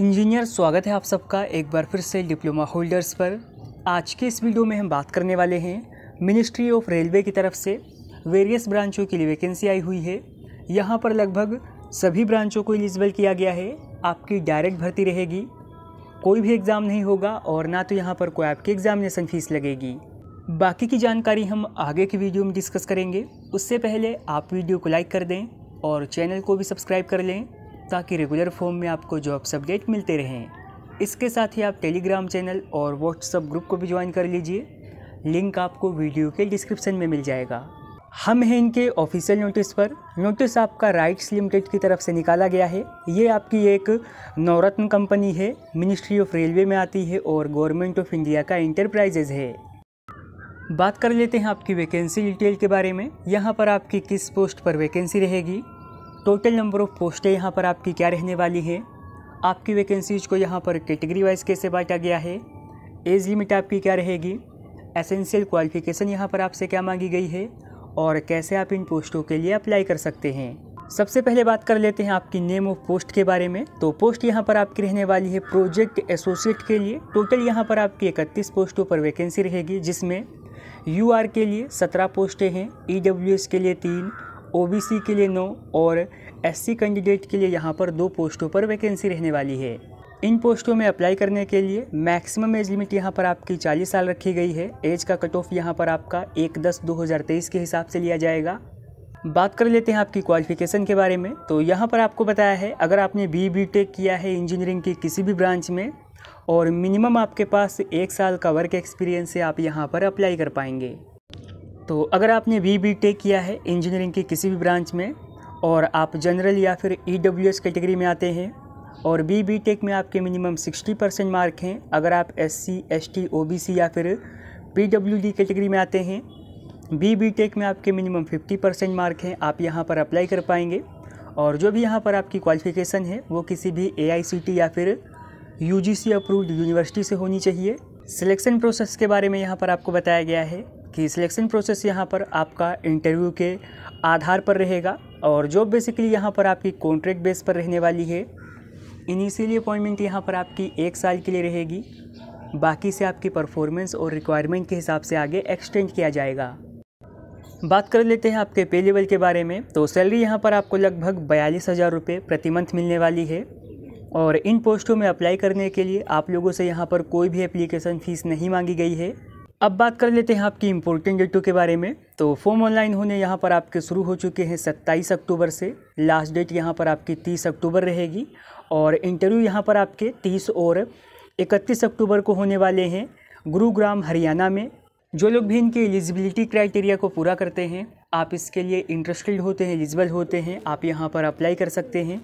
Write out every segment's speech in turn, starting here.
engineer स्वागत है आप सबका एक बार फिर से डिप्लोमा होल्डर्स पर आज के इस वीडियो में हम बात करने वाले हैं मिनिस्ट्री ऑफ रेलवे की तरफ से वेरियस ब्रांचों के लिए वैकेंसी आई हुई है यहाँ पर लगभग सभी ब्रांचों को एलिजिबल किया गया है आपकी डायरेक्ट भर्ती रहेगी कोई भी एग्ज़ाम नहीं होगा और ना तो यहाँ पर कोई आपकी एग्ज़ामिनेसन फ़ीस लगेगी बाकी की जानकारी हम आगे की वीडियो में डिस्कस करेंगे उससे पहले आप वीडियो को लाइक कर दें और चैनल को भी सब्सक्राइब कर लें ताकि रेगुलर फॉर्म में आपको जॉब्स अपडेट मिलते रहें इसके साथ ही आप टेलीग्राम चैनल और व्हाट्सअप ग्रुप को भी ज्वाइन कर लीजिए लिंक आपको वीडियो के डिस्क्रिप्शन में मिल जाएगा हम हैं इनके ऑफिशियल नोटिस पर नोटिस आपका राइट्स लिमिटेड की तरफ से निकाला गया है ये आपकी एक नवरत्न कंपनी है मिनिस्ट्री ऑफ रेलवे में आती है और गवर्नमेंट ऑफ इंडिया का इंटरप्राइजेज है बात कर लेते हैं आपकी वैकेंसी डिटेल के बारे में यहाँ पर आपकी किस पोस्ट पर वैकेंसी रहेगी टोटल नंबर ऑफ़ पोस्टें यहाँ पर आपकी क्या रहने वाली है आपकी वैकेंसीज को यहाँ पर कैटेगरी वाइज कैसे बांटा गया है एज लिमिट आपकी क्या रहेगी एसेंशियल क्वालिफिकेशन यहाँ पर आपसे क्या मांगी गई है और कैसे आप इन पोस्टों के लिए अप्लाई कर सकते हैं सबसे पहले बात कर लेते हैं आपकी नेम ऑफ पोस्ट के बारे में तो पोस्ट यहाँ पर आपकी रहने वाली है प्रोजेक्ट एसोसिएट के लिए टोटल यहाँ पर आपकी इकतीस पोस्टों पर वैकेंसी रहेगी जिसमें यू के लिए सत्रह पोस्टें हैं ई e के लिए तीन ओबीसी के लिए नौ और एससी कैंडिडेट के लिए यहाँ पर दो पोस्टों पर वैकेंसी रहने वाली है इन पोस्टों में अप्लाई करने के लिए मैक्सिमम एज लिमिट यहाँ पर आपकी 40 साल रखी गई है एज का कट ऑफ यहाँ पर आपका एक दस दो हज़ार तेईस के हिसाब से लिया जाएगा बात कर लेते हैं आपकी क्वालिफिकेशन के बारे में तो यहाँ पर आपको बताया है अगर आपने बी बी टेक किया है इंजीनियरिंग की किसी भी ब्रांच में और मिनिमम आपके पास एक साल का वर्क एक्सपीरियंस है आप यहाँ पर अप्लाई कर पाएंगे तो अगर आपने वी बी टेक किया है इंजीनियरिंग के किसी भी ब्रांच में और आप जनरल या फिर ई डब्ल्यू एस कैटेगरी में आते हैं और बी बी टेक में आपके मिनिमम 60 परसेंट मार्क हैं अगर आप S C S T O B C या फिर पी डब्ल्यू डी कैटेगरी में आते हैं बी बी टेक में आपके मिनिमम 50 परसेंट मार्क हैं आप यहाँ पर अप्लाई कर पाएंगे और जो भी यहाँ पर आपकी क्वालिफ़िकेशन है वो किसी भी ए आई सी टी या फिर U G C approved university से होनी चाहिए सिलेक्शन प्रोसेस के बारे में यहाँ पर आपको बताया गया है कि सिलेक्शन प्रोसेस यहाँ पर आपका इंटरव्यू के आधार पर रहेगा और जॉब बेसिकली यहाँ पर आपकी कॉन्ट्रैक्ट बेस पर रहने वाली है इनिशियली अपॉइंटमेंट यहाँ पर आपकी एक साल के लिए रहेगी बाकी से आपकी परफॉर्मेंस और रिक्वायरमेंट के हिसाब से आगे एक्सटेंड किया जाएगा बात कर लेते हैं आपके पे लेवल के बारे में तो सैलरी यहाँ पर आपको लगभग बयालीस हज़ार रुपये प्रति मंथ मिलने वाली है और इन पोस्टों में अप्लाई करने के लिए आप लोगों से यहाँ पर कोई भी एप्लीकेशन फ़ीस नहीं मांगी गई है अब बात कर लेते हैं आपकी इम्पोर्टेंट डेटों के बारे में तो फॉर्म ऑनलाइन होने यहाँ पर आपके शुरू हो चुके हैं सत्ताईस अक्टूबर से लास्ट डेट यहाँ पर आपकी तीस अक्टूबर रहेगी और इंटरव्यू यहाँ पर आपके तीस और इकतीस अक्टूबर को होने वाले हैं गुरुग्राम हरियाणा में जो लोग भी इनके एलिजिबिलिटी क्राइटेरिया को पूरा करते हैं आप इसके लिए इंटरेस्टेड होते हैं एलिजिबल होते हैं आप यहाँ पर अप्लाई कर सकते हैं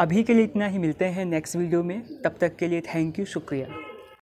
अभी के लिए इतना ही मिलते हैं नेक्स्ट वीडियो में तब तक के लिए थैंक यू शुक्रिया